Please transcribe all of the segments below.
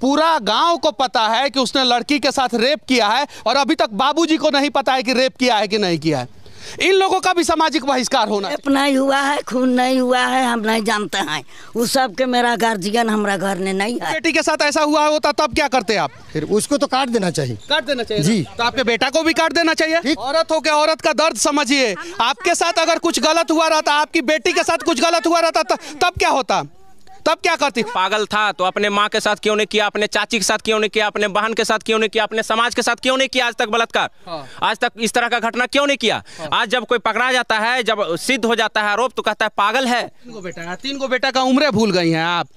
पूरा गांव को पता है कि उसने लड़की के साथ रेप किया है और अभी तक बाबूजी को नहीं पता है कि रेप किया है कि नहीं किया है इन लोगों का भी सामाजिक बहिष्कार होना रेप नहीं हुआ है खून नहीं हुआ है हम नहीं जानते हैं उस सब के मेरा गार्जियन हमारा घर ने नहीं है बेटी के साथ ऐसा हुआ होता तब क्या करते आप फिर उसको तो काट देना चाहिए काट देना चाहिए जी तो आपके बेटा को भी काट देना चाहिए औरत हो के औरत का दर्द समझिए आपके साथ अगर कुछ गलत हुआ रहता आपकी बेटी के साथ कुछ गलत हुआ रहता तब क्या होता तब क्या करती पागल था तो अपने माँ के साथ क्यों नहीं किया अपने चाची के साथ क्यों नहीं किया अपने बहन के साथ क्यों नहीं किया अपने समाज के साथ क्यों नहीं किया आज तक बलात्कार हाँ। आज तक इस तरह का घटना क्यों नहीं किया हाँ। आज जब कोई पकड़ा जाता है जब सिद्ध हो जाता है आरोप तो कहता है पागल है तीन तीन गो बेटा का उम्र भूल गई है आप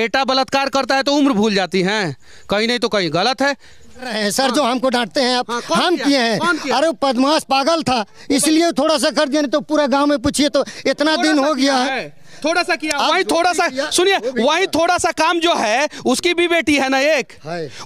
बेटा बलात्कार करता है तो उम्र भूल जाती है कहीं नहीं तो कहीं गलत है रहे सर हाँ। जो हमको डांटते हैं आप हाँ, हम किए हैं अरे पदमाश पागल था तो इसलिए थोड़ा सा कर दिया नहीं तो पूरा गांव में पूछिए तो इतना दिन हो गया है थोड़ा सा किया वही थोड़ा सा सुनिए वही थोड़ा सा काम जो है उसकी भी बेटी है ना एक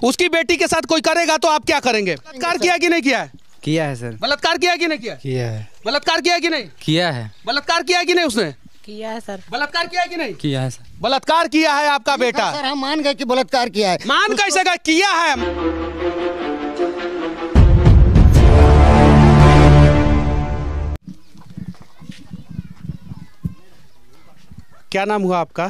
उसकी बेटी के साथ कोई करेगा तो आप क्या करेंगे कार किया कि नहीं किया किया है सर बलात्कार किया कि नहीं किया किया है बलात्कार किया कि नहीं किया है बलात्कार किया कि नहीं उसने किया है सर बलात्कार किया कि नहीं किया है सर बलात्कार किया है आपका बेटा सर हम मान गए कि बलात्कार किया है मान कैसे गए किया है क्या नाम हुआ आपका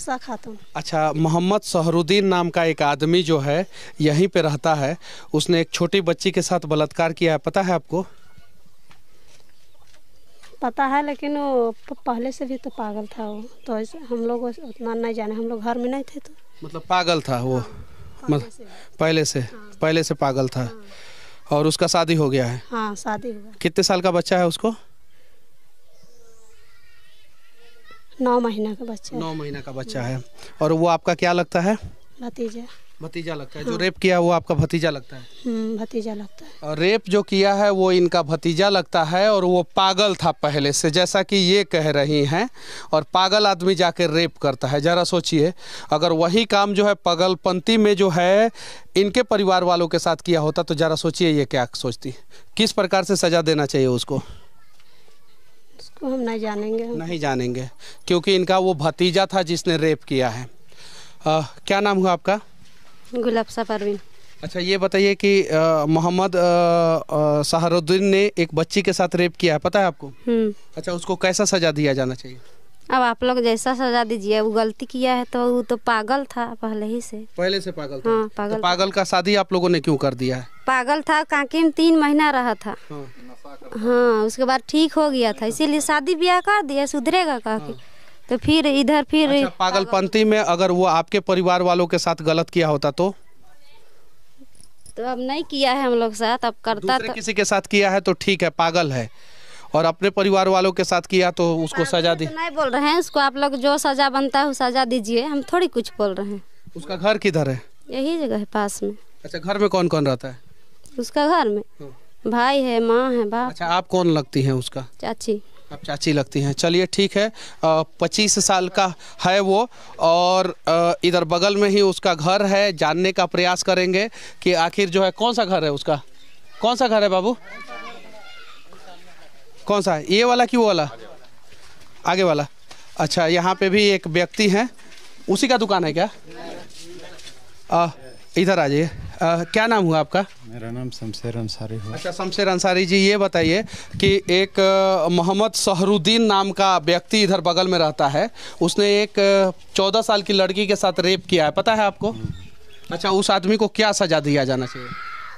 शाह खातून अच्छा मोहम्मद सहरुद्दीन नाम का एक आदमी जो है यहीं पे रहता है उसने एक छोटी बच्ची के साथ बलात्कार किया है पता है आपको पता है लेकिन वो पहले से भी तो पागल था वो तो हम लोग उतना नहीं जाने हम लोग घर में नहीं थे तो मतलब पागल था वो हाँ, मतलब पहले से हाँ, पहले से पागल था हाँ, और उसका शादी हो गया है हाँ शादी हुआ कितने साल का बच्चा है उसको नौ महीना का बच्चा नौ महीना का बच्चा है और वो आपका क्या लगता है भतीजा भतीजा लगता है हाँ। जो रेप किया वो आपका भतीजा लगता है हम्म, भतीजा लगता है और रेप जो किया है वो इनका भतीजा लगता है और वो पागल था पहले से जैसा कि ये कह रही हैं और पागल आदमी जाके रेप करता है ज़रा सोचिए अगर वही काम जो है पागलपंथी में जो है इनके परिवार वालों के साथ किया होता तो ज़रा सोचिए ये क्या सोचती किस प्रकार से सज़ा देना चाहिए उसको वो हम नहीं जानेंगे नहीं जानेंगे क्योंकि इनका वो भतीजा था जिसने रेप किया है आ, क्या नाम हुआ आपका गुलाबसा परवीन अच्छा ये बताइए कि मोहम्मद सहारुद्दीन ने एक बच्ची के साथ रेप किया है पता है आपको हम्म। अच्छा उसको कैसा सजा दिया जाना चाहिए अब आप लोग जैसा सजा दीजिए वो गलती किया है तो वो तो पागल था पहले ही से पहले से पागल था हाँ, तो पागल तो पागल का शादी आप लोगों ने क्यों कर दिया है पागल था कांकी में तीन महीना रहा था हाँ, हाँ उसके बाद ठीक हो गया था इसीलिए शादी ब्याह कर दिया सुधरेगा का हाँ। तो फिर इधर फिर अच्छा, पागलपंथी में अगर वो आपके परिवार वालों के साथ गलत किया होता तो तो अब नहीं किया है हम लोग साथ अब करता तो किसी के साथ किया है तो ठीक है पागल है और अपने परिवार वालों के साथ किया तो उसको सजा दी तो नहीं बोल रहे हैं उसको आप लोग जो सजा बनता है सजा दीजिए हम थोड़ी कुछ बोल रहे हैं उसका घर किधर है यही जगह है पास में अच्छा घर में कौन कौन रहता है उसका घर में हाँ। भाई है माँ है बाप अच्छा आप कौन लगती है उसका चाची आप चाची लगती हैं चलिए ठीक है पच्चीस साल का है वो और इधर बगल में ही उसका घर है जानने का प्रयास करेंगे कि आखिर जो है कौन सा घर है उसका कौन सा घर है बाबू कौन सा ये वाला कि वो वाला आगे वाला अच्छा यहाँ पे भी एक व्यक्ति हैं उसी का दुकान है क्या इधर आ जाइए क्या नाम हुआ आपका मेरा नाम शमशेर अंसारी हुआ अच्छा शमशेर अंसारी जी ये बताइए कि एक मोहम्मद सहरुद्दीन नाम का व्यक्ति इधर बगल में रहता है उसने एक चौदह साल की लड़की के साथ रेप किया है पता है आपको हम्म। अच्छा उस आदमी को क्या सजा दिया जाना चाहिए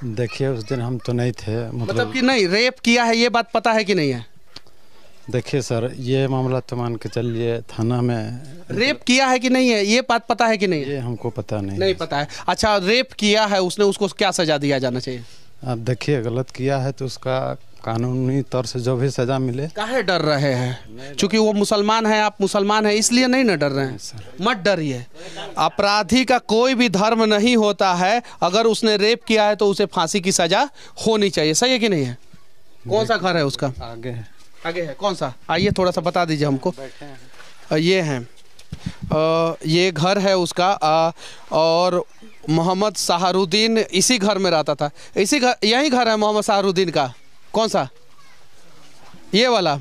देखिए उस दिन हम तो नहीं थे मतलब, मतलब कि नहीं रेप किया है ये बात पता है कि नहीं है देखिए सर ये मामला तो मान के चलिए थाना में रेप किया है कि नहीं है ये बात पता है कि नहीं ये हमको पता नहीं नहीं पता है अच्छा रेप किया है उसने उसको क्या सजा दिया जाना चाहिए अब देखिए गलत किया है तो उसका कानूनी तौर से जो भी सजा मिले कहे डर रहे हैं चूंकि वो मुसलमान है आप मुसलमान है इसलिए नहीं ना डर रहे हैं मत डरिए अपराधी का कोई भी धर्म नहीं होता है अगर उसने रेप किया है तो उसे फांसी की सजा होनी चाहिए सही है कि नहीं है कौन सा घर है उसका आगे है आगे है कौन सा आइए थोड़ा सा बता दीजिए हमको ये है ये घर है उसका और मोहम्मद शाहरुद्दीन इसी घर में रहता था इसी घर यही घर है मोहम्मद शाहरुद्दीन का कौन सा ये वाला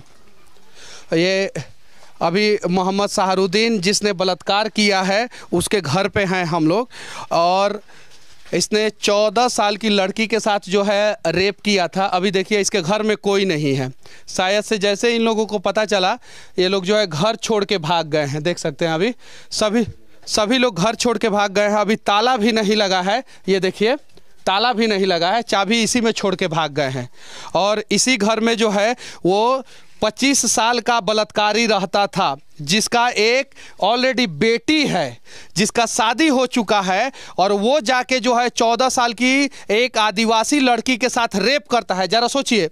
ये अभी मोहम्मद शाहरुद्दीन जिसने बलात्कार किया है उसके घर पे हैं हम लोग और इसने 14 साल की लड़की के साथ जो है रेप किया था अभी देखिए इसके घर में कोई नहीं है शायद से जैसे इन लोगों को पता चला ये लोग जो है घर छोड़ के भाग गए हैं देख सकते हैं अभी सभी सभी लोग घर छोड़ के भाग गए हैं अभी ताला भी नहीं लगा है ये देखिए ताला भी नहीं लगा है चाबी इसी में छोड़ के भाग गए हैं और इसी घर में जो है वो 25 साल का बलात्कारी रहता था जिसका एक ऑलरेडी बेटी है जिसका शादी हो चुका है और वो जाके जो है चौदह साल की एक आदिवासी लड़की के साथ रेप करता है ज़रा सोचिए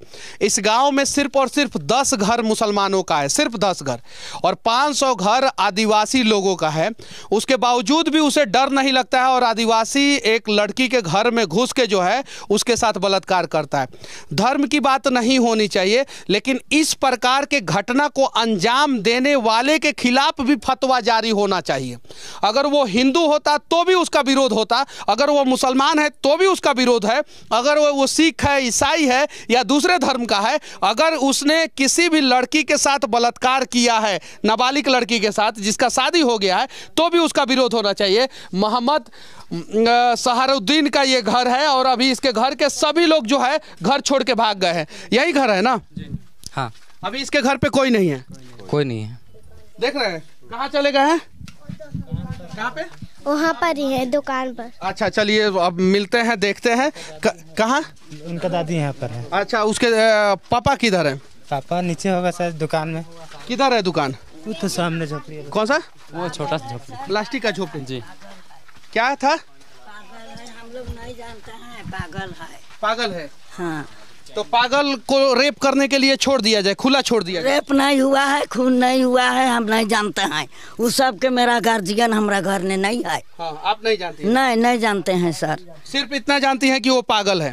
इस गांव में सिर्फ और सिर्फ दस घर मुसलमानों का है सिर्फ दस घर और पाँच सौ घर आदिवासी लोगों का है उसके बावजूद भी उसे डर नहीं लगता है और आदिवासी एक लड़की के घर में घुस के जो है उसके साथ बलात्कार करता है धर्म की बात नहीं होनी चाहिए लेकिन इस प्रकार के घटना को अंजाम देने वाले फतवे के खिलाफ भी फतवा जारी होना चाहिए अगर वो हिंदू होता तो भी उसका विरोध होता अगर वो मुसलमान है तो भी उसका विरोध है अगर वो सिख है ईसाई है या दूसरे धर्म का है अगर उसने किसी भी लड़की के साथ बलात्कार किया है नाबालिग लड़की के साथ जिसका शादी हो गया है तो भी उसका विरोध होना चाहिए मोहम्मद सहारुद्दीन का ये घर है और अभी इसके घर के सभी लोग जो है घर छोड़ के भाग गए हैं यही घर है ना हाँ अभी इसके घर पे कोई नहीं है कोई नहीं है देख रहे हैं कहाँ चले गए हैं कहाँ पे वहाँ पर ही है दुकान पर अच्छा चलिए अब मिलते हैं देखते हैं कहाँ उनका दादी यहाँ पर है अच्छा उसके पापा किधर है पापा नीचे होगा सर दुकान में किधर है दुकान वो तो सामने झोपड़ी कौन सा वो छोटा सा झोपड़ी प्लास्टिक का झोपड़ी जी क्या था पागल है हम लोग नहीं जानते हैं पागल है पागल है हाँ तो पागल को रेप करने के लिए छोड़ दिया जाए खुला छोड़ दिया जाए रेप नहीं हुआ है खून नहीं हुआ है हम नहीं जानते हैं उस सब के मेरा गार्जियन हमारा घर में नहीं है हाँ, आप नहीं है? नहीं नहीं जानते हैं सर सिर्फ इतना जानती हैं कि वो पागल है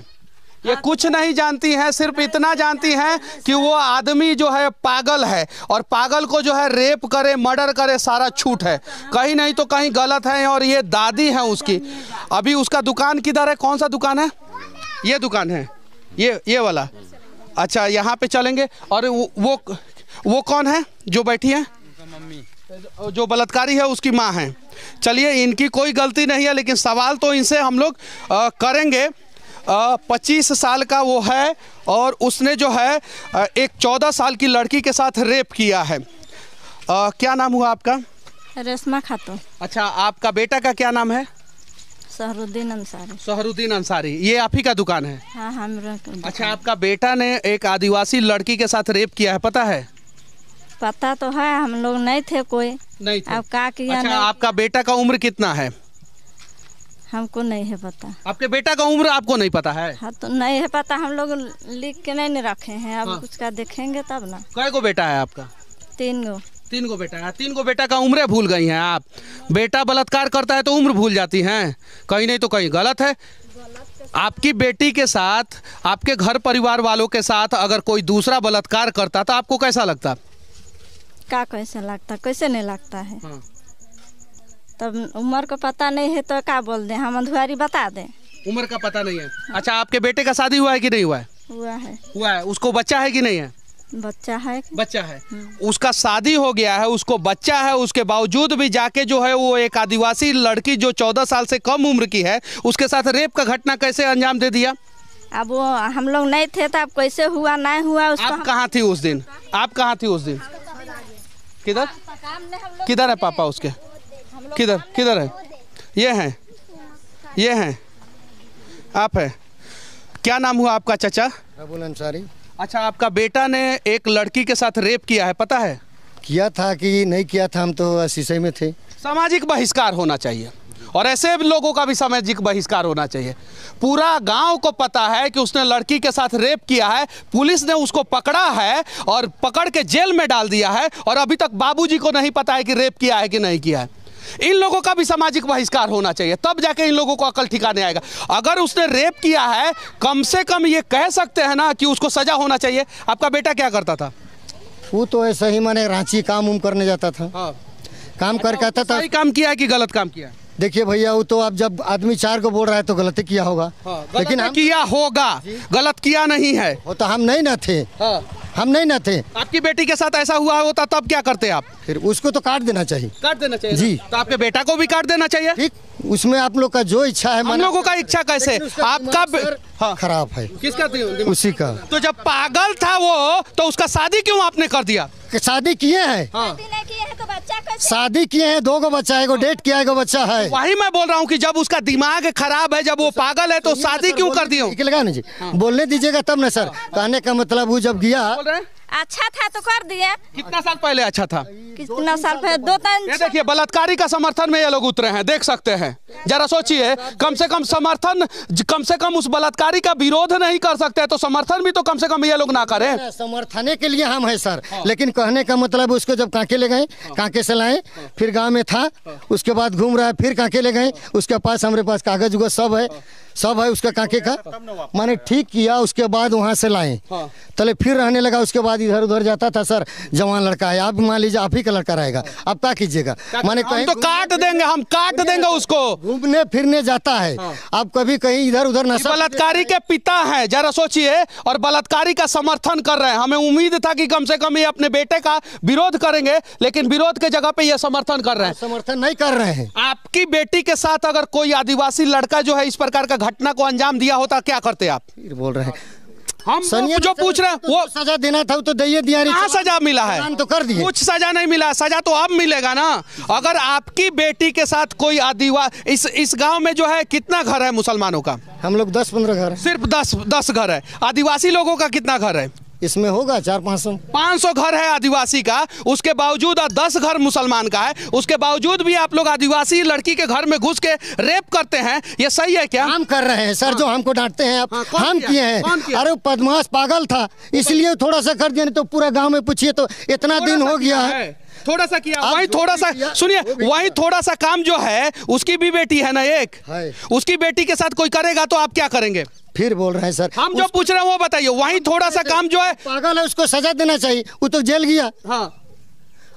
ये कुछ नहीं जानती है सिर्फ इतना जानती है कि वो आदमी जो है पागल है और पागल को जो है रेप करे मर्डर करे सारा छूट है कहीं नहीं तो कहीं गलत है और ये दादी है उसकी अभी उसका दुकान किधर है कौन सा दुकान है ये दुकान है ये ये वाला अच्छा यहाँ पे चलेंगे और वो, वो कौन है जो बैठी है मम्मी जो बलात्कारी है उसकी माँ है चलिए इनकी कोई गलती नहीं है लेकिन सवाल तो इनसे हम लोग आ, करेंगे पच्चीस साल का वो है और उसने जो है आ, एक चौदह साल की लड़की के साथ रेप किया है आ, क्या नाम हुआ आपका रेशमा खातून अच्छा आपका बेटा का क्या नाम है सहरुद्दीन अंसारी सहरुद्दीन अंसारी ये आप ही का दुकान है हाँ हमरा अच्छा आपका बेटा ने एक आदिवासी लड़की के साथ रेप किया है पता है पता तो है हम लोग नहीं थे कोई नहीं थे। अब का किया अच्छा, नहीं आपका बेटा का उम्र कितना है हमको नहीं है पता आपके बेटा का उम्र आपको नहीं पता है हाँ तो नहीं है पता हम लोग लिख के नहीं रखे हैं अब हाँ। कुछ का देखेंगे तब ना कय को बेटा है आपका तीन गो तीन गो बेटा है तीन गो बेटा का उम्र भूल गई हैं आप बेटा बलात्कार करता है तो उम्र भूल जाती हैं कहीं नहीं तो कहीं गलत है आपकी बेटी के साथ आपके घर परिवार वालों के साथ अगर कोई दूसरा बलात्कार करता तो आपको कैसा लगता का कैसा लगता कैसे नहीं लगता है हाँ। तब उम्र को पता नहीं है तो क्या बोल दे हम अंधुआरी बता दे उम्र का पता नहीं है अच्छा आपके बेटे का शादी हुआ है कि नहीं हुआ है हुआ है हुआ है उसको बच्चा है कि नहीं है बच्चा है बच्चा है हम्म। उसका शादी हो गया है उसको बच्चा है उसके बावजूद भी जाके जो है वो एक आदिवासी लड़की जो चौदह साल से कम उम्र की है उसके साथ रेप का घटना कैसे अंजाम दे दिया अब वो हम लोग नहीं थे तो अब कैसे हुआ नहीं हुआ उसको आप कहाँ थी उस दिन आप कहाँ थी उस दिन किधर किधर है पापा उसके किधर किधर है ये हैं ये हैं आप है क्या नाम हुआ आपका चचा अंसारी अच्छा आपका बेटा ने एक लड़की के साथ रेप किया है पता है किया था कि नहीं किया था हम तो शीशे में थे सामाजिक बहिष्कार होना चाहिए और ऐसे लोगों का भी सामाजिक बहिष्कार होना चाहिए पूरा गांव को पता है कि उसने लड़की के साथ रेप किया है पुलिस ने उसको पकड़ा है और पकड़ के जेल में डाल दिया है और अभी तक बाबूजी को नहीं पता है कि रेप किया है कि नहीं किया है इन लोगों का भी सामाजिक बहिष्कार होना चाहिए तब जाके इन लोगों को अकल ठिकाने आएगा अगर उसने रेप किया है कम से कम ये कह सकते हैं ना कि उसको सजा होना चाहिए आपका बेटा क्या करता था वो तो ऐसे ही मैंने रांची काम उम करने जाता था हाँ। काम अच्छा, करके आता था सही काम किया है कि गलत काम किया देखिए भैया वो तो आप जब आदमी चार को बोल रहा है तो गलती किया होगा हाँ, लेकिन तो हम किया होगा गलत किया नहीं है वो तो हम नहीं ना थे हाँ। हम नहीं न थे आपकी बेटी के साथ ऐसा हुआ होता तब क्या करते आप फिर उसको तो काट देना चाहिए काट देना चाहिए जी तो आपके बेटा को भी काट देना चाहिए ठीक उसमें आप लोग का जो इच्छा है हम लोगों का इच्छा कैसे आपका हाँ। खराब है किसका उसी का तो जब पागल था वो तो उसका शादी क्यों आपने कर दिया शादी किए हैं शादी किए हैं दो गो बच्चा है डेट किया है बच्चा है वही मैं बोल रहा हूँ कि जब उसका दिमाग खराब है जब वो तो पागल है तो, तो शादी क्यों कर दिया लगा ना जी बोलने दीजिएगा तब ना सर हाँ। कहने का मतलब वो जब गया अच्छा था तो कर दिए कितना साल पहले अच्छा था कितना साल पहले दो तीन ये देखिए बलात्कारी का समर्थन में ये लोग उतरे हैं देख सकते हैं जरा सोचिए कम से कम समर्थन कम से कम उस बलात्कारी का विरोध नहीं कर सकते तो समर्थन भी तो कम से कम ये लोग ना करें समर्थने के लिए हम है सर हाँ। लेकिन कहने का मतलब उसको जब कांके ले गए हाँ। कांके से लाए फिर गाँव में था उसके बाद घूम रहा है फिर कांके ले गए उसके पास हमारे पास कागज उगज सब है सब है उसका कांके का मैंने ठीक किया उसके बाद वहाँ से लाए हाँ। तले फिर रहने लगा उसके बाद इधर उधर जाता था सर जवान लड़का है आप मान लीजिए आप ही का लड़का रहेगा हाँ। अब क्या कीजिएगा माने कहीं तो काट देंगे हम काट देंगे उसको घूमने फिरने जाता है हाँ। आप कभी कहीं इधर उधर नशा बलात्कारी के पिता है जरा सोचिए और बलात्कारी का समर्थन कर रहे हैं हमें उम्मीद था कि कम से कम ये अपने बेटे का विरोध करेंगे लेकिन विरोध के जगह पे ये समर्थन कर रहे हैं समर्थन नहीं कर रहे हैं आपकी बेटी के साथ अगर कोई आदिवासी लड़का जो है इस प्रकार का घटना को अंजाम दिया होता क्या करते आप बोल रहे हम जो तो पूछ रहे तो वो सजा देना था तो दिए दिया कहाँ सजा मिला है तो कर दिया कुछ सजा नहीं मिला सजा तो अब मिलेगा ना अगर आपकी बेटी के साथ कोई आदिवासी इस इस गांव में जो है कितना घर है मुसलमानों का हम लोग दस पंद्रह घर सिर्फ दस दस घर है आदिवासी लोगों का कितना घर है इसमें होगा चार पाँच सौ पाँच सौ घर है आदिवासी का उसके बावजूद दस घर मुसलमान का है उसके बावजूद भी आप लोग आदिवासी लड़की के घर में घुस के रेप करते हैं ये सही है क्या हम कर रहे हैं सर जो हाँ। हमको डांटते हैं आप हाँ, हम किए हैं अरे पदमाश पागल था इसलिए थोड़ा सा कर दिया तो पूरा गाँव में पूछिए तो इतना दिन हो गया है थोड़ा सा किया वही थोड़ा सा सुनिए वही थोड़ा सा काम जो है उसकी भी बेटी है ना एक उसकी बेटी के साथ कोई करेगा तो आप क्या करेंगे फिर बोल रहे हैं सर हम जो पूछ रहे हैं वो बताइए वही थोड़ा सा काम जो है पागल है उसको सजा देना चाहिए वो तो जेल गया हाँ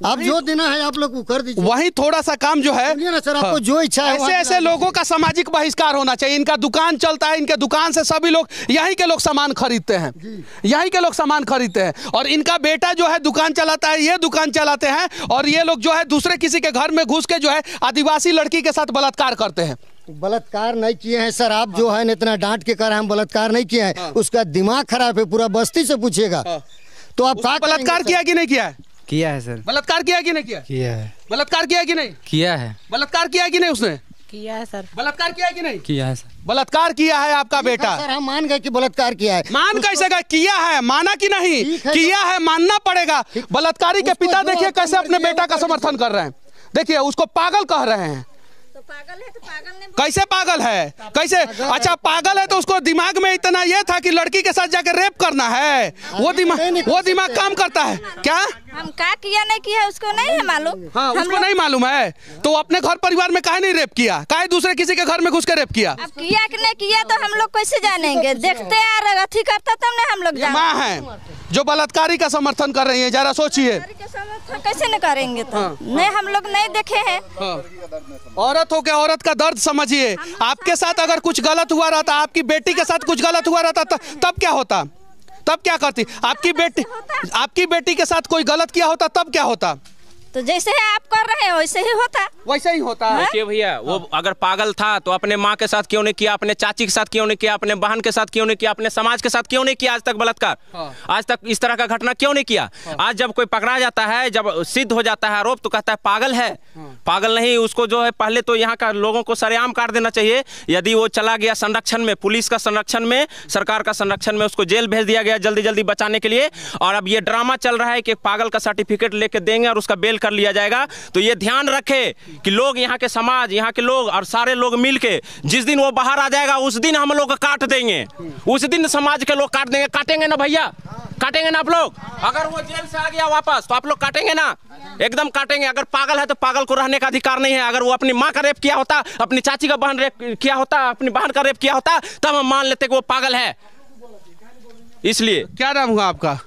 आप जो देना है आप लोग कर दीजिए वही थोड़ा सा काम जो है ना सर आपको हाँ। जो इच्छा है ऐसे ऐसे लोगों का सामाजिक बहिष्कार होना चाहिए इनका दुकान चलता है इनके दुकान से सभी लोग यहीं के लोग सामान खरीदते हैं यहीं के लोग सामान खरीदते हैं और इनका बेटा जो है दुकान चलाता है ये दुकान चलाते हैं और ये लोग जो है दूसरे किसी के घर में घुस के जो है आदिवासी लड़की के साथ बलात्कार करते हैं बलात्कार नहीं किए हैं सर आप जो हाँ। है इतना डांट के कर हम बलात्कार नहीं किए हैं हाँ। उसका दिमाग खराब है पूरा बस्ती से पूछेगा तो आप बलात्कार किया कि नहीं किया है किया है सर बलात्कार किया कि नहीं किया किया है बलात्कार किया कि नहीं किया है बलात्कार किया कि नहीं उसने किया है सर बलात्कार किया कि नहीं किया है सर बलात्कार किया है आपका बेटा सर हम मान गए कि बलात्कार किया है मान कैसे गए किया है माना कि नहीं किया तो- है मानना पड़ेगा बलात्कारी के पिता देखिए कैसे अपने बेटा का समर्थन कर रहे हैं देखिए उसको पागल कह रहे हैं तो तो कैसे पागल है कैसे अच्छा पागल है तो उसको दिमाग में इतना ये था कि लड़की के साथ जाकर रेप करना है वो दिमाग वो दिमाग काम करता है क्या हम क्या किया नहीं किया उसको नहीं है मालूम हाँ उसको नहीं मालूम है तो अपने घर परिवार में काहे नहीं रेप किया काहे दूसरे किसी के घर में घुस के रेप किया अब किया कि नहीं किया तो हम लोग कैसे जानेंगे देखते यार अथी करता तब तो ना हम लोग माँ है जो बलात्कारी का समर्थन कर रही है जरा सोचिए कैसे न करेंगे तो हाँ। नहीं हम लोग नहीं देखे हैं हाँ। औरत हो के औरत का दर्द समझिए आपके साथ अगर कुछ गलत हुआ रहता आपकी बेटी के साथ कुछ गलत हुआ रहता तब क्या होता तब क्या करती आपकी बेटी आपकी बेटी के साथ कोई गलत किया होता तब क्या होता तो जैसे आप कर रहे हो वैसे ही होता वैसे ही होता है हाँ? देखिए भैया वो अगर पागल था तो अपने माँ के साथ क्यों नहीं किया अपने चाची के साथ क्यों नहीं किया अपने बहन के साथ क्यों नहीं किया अपने समाज के साथ क्यों नहीं किया आज तक बलात्कार हाँ। आज तक इस तरह का घटना क्यों नहीं किया हाँ। आज जब कोई पकड़ा जाता है जब सिद्ध हो जाता है आरोप तो कहता है पागल है पागल नहीं उसको जो है पहले तो यहाँ का लोगों को सरेआम काट देना चाहिए यदि वो चला गया संरक्षण में पुलिस का संरक्षण में सरकार का संरक्षण में उसको जेल भेज दिया गया जल्दी जल्दी बचाने के लिए और अब ये ड्रामा चल रहा है कि पागल का सर्टिफिकेट लेके देंगे और उसका बेल कर लिया जाएगा तो ये ध्यान रखे कि लोग यहाँ के समाज यहाँ के लोग और सारे लोग मिल जिस दिन वो बाहर आ जाएगा उस दिन हम लोग काट देंगे उस दिन समाज के लोग काट देंगे काटेंगे ना भैया काटेंगे ना आप लोग अगर वो जेल से आ गया वापस तो आप लोग काटेंगे ना एकदम काटेंगे अगर पागल है तो पागल को रहने का अधिकार नहीं है अगर वो अपनी माँ का रेप किया होता अपनी चाची का बहन रेप किया होता अपनी बहन का रेप किया होता तब हम मान लेते कि वो पागल है इसलिए क्या नाम हुआ आपका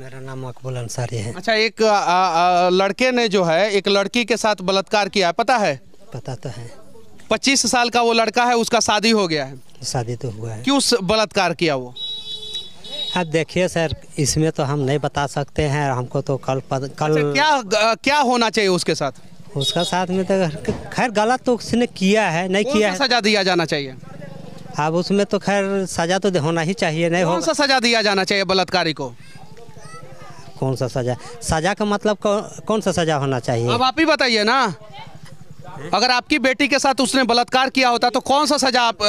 मेरा नाम मकबूल अंसारी है अच्छा एक आ, आ, लड़के ने जो है एक लड़की के साथ बलात्कार किया है पता है पता तो है पच्चीस साल का वो लड़का है उसका शादी हो गया है शादी तो हुआ है क्यों बलात्कार किया वो अब हाँ, देखिए सर इसमें तो हम नहीं बता सकते हैं हमको तो कल पद, अच्छा, कल अच्छा, क्या क्या होना चाहिए उसके साथ उसका साथ में तो खैर गलत तो उसने किया है नहीं किया है सजा दिया जाना चाहिए अब उसमें तो खैर सजा तो होना ही चाहिए नहीं होगा सजा दिया जाना चाहिए बलात्कारी को कौन सा सजा सजा का मतलब कौ, कौन सा सजा होना चाहिए अब आप ही बताइए ना अगर आपकी बेटी के साथ उसने बलात्कार किया होता तो कौन सा सजा आप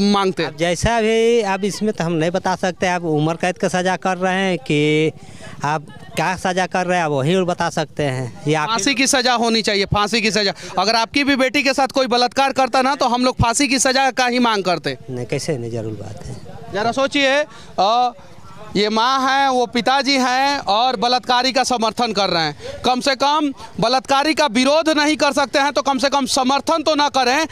मांगते आप जैसा भी अब इसमें तो हम नहीं बता सकते आप उम्र कैद का सजा कर रहे हैं कि आप क्या सजा कर रहे हैं आप वही बता सकते हैं या फांसी की सजा होनी चाहिए फांसी की सजा अगर आपकी भी बेटी के साथ कोई बलात्कार करता ना तो हम लोग फांसी की सज़ा का ही मांग करते नहीं कैसे नहीं जरूर बात है ज़रा सोचिए ये माँ हैं वो पिताजी हैं और बलात्कारी का समर्थन कर रहे हैं कम से कम बलात्कारी का विरोध नहीं कर सकते हैं तो कम से कम समर्थन तो ना करें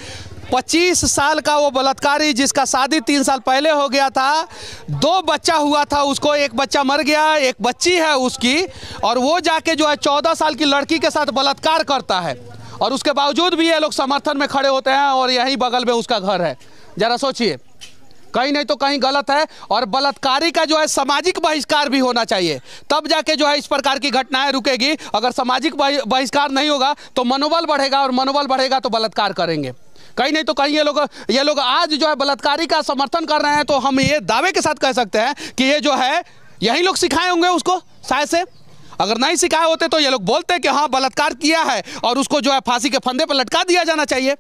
25 साल का वो बलात्कारी जिसका शादी तीन साल पहले हो गया था दो बच्चा हुआ था उसको एक बच्चा मर गया एक बच्ची है उसकी और वो जाके जो है चौदह साल की लड़की के साथ बलात्कार करता है और उसके बावजूद भी ये लोग समर्थन में खड़े होते हैं और यहीं बगल में उसका घर है ज़रा सोचिए कहीं नहीं तो कहीं गलत है और बलात्कारी का जो है सामाजिक बहिष्कार भी होना चाहिए तब जाके जो है इस प्रकार की घटनाएं रुकेगी अगर सामाजिक बहिष्कार नहीं होगा तो मनोबल बढ़ेगा और मनोबल बढ़ेगा तो बलात्कार करेंगे कहीं नहीं तो कहीं ये लोग ये लोग आज जो है बलात्कारी का समर्थन कर रहे हैं तो हम ये दावे के साथ कह सकते हैं कि ये जो है यही लोग सिखाए होंगे उसको शायद से अगर नहीं सिखाए होते तो ये लोग बोलते कि हाँ बलात्कार किया है और उसको जो है फांसी के फंदे पर लटका दिया जाना चाहिए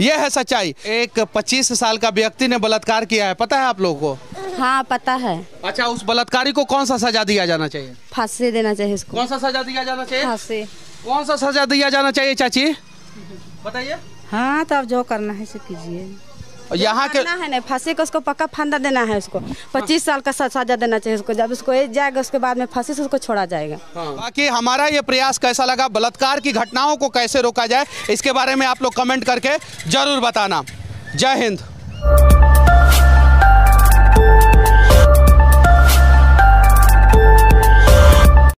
ये है सच्चाई एक 25 साल का व्यक्ति ने बलात्कार किया है पता है आप लोगों को हाँ पता है अच्छा उस बलात्कारी को कौन सा सजा दिया जाना चाहिए फांसी देना चाहिए इसको कौन सा सजा दिया जाना चाहिए फांसी कौन सा सजा दिया जाना चाहिए चाची बताइए हाँ तो आप जो करना है कीजिए यहाँ के है नहीं फांसी का उसको पक्का फंदा देना है उसको पच्चीस साल का सजा देना चाहिए उसको जब उसको एज जाएगा उसके बाद में फांसी से उसको छोड़ा जाएगा हाँ। बाकी हमारा ये प्रयास कैसा लगा बलात्कार की घटनाओं को कैसे रोका जाए इसके बारे में आप लोग कमेंट करके जरूर बताना जय हिंद